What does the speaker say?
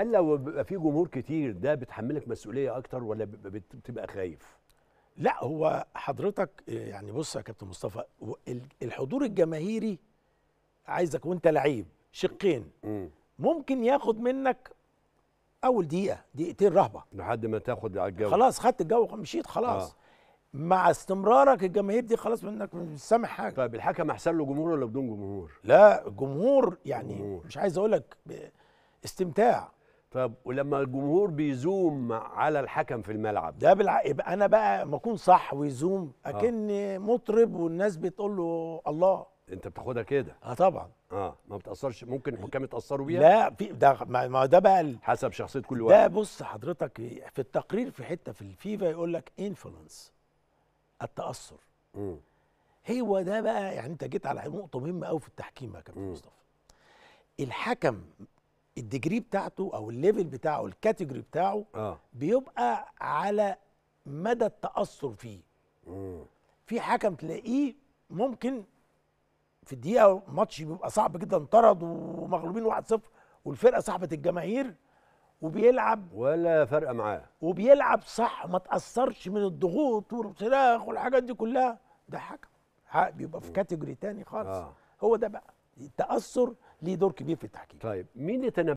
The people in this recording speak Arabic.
هل لو بيبقى في جمهور كتير ده بتحملك مسؤوليه اكتر ولا بتبقى خايف لا هو حضرتك يعني بص يا كابتن مصطفى الحضور الجماهيري عايزك وانت لعيب شقين ممكن ياخد منك اول دقيقه دقيقتين رهبه لحد ما تاخد على الجو خلاص خدت الجو مشيت خلاص آه. مع استمرارك الجماهير دي خلاص منك مش سامع حاجه طيب الحكم احسن له جمهور ولا بدون جمهور لا الجمهور يعني جمهور. مش عايز اقول لك استمتاع طب ولما الجمهور بيزوم على الحكم في الملعب ده بالع... يبقى انا بقى ما اكون صح ويزوم آه. اكن آه. مطرب والناس بتقول له الله انت بتاخدها كده اه طبعا اه ما بتاثرش ممكن الحكام يتاثروا بيها لا في ده ما ده بقى ال... حسب شخصيه كل واحد ده بص حضرتك في التقرير في حته في الفيفا يقول لك انفلونس التاثر امم هو ده بقى يعني انت جيت على نقطه مهمه قوي في التحكيم يا كابتن مصطفى الحكم الديجري بتاعته او الليفل بتاعه الكاتيجوري بتاعه آه. بيبقى على مدى التاثر فيه مم. في حكم تلاقيه ممكن في الدقيقه ماتش بيبقى صعب جدا طرد ومغلوبين 1-0 والفرقه صاحبه الجماهير وبيلعب ولا فرقه معاه وبيلعب صح ما تاثرش من الضغوط والصراخ والحاجات دي كلها ده حكم بيبقى في كاتيجوري تاني خالص آه. هو ده بقى التاثر ليه دور كبير في التحكيم طيب مين اللي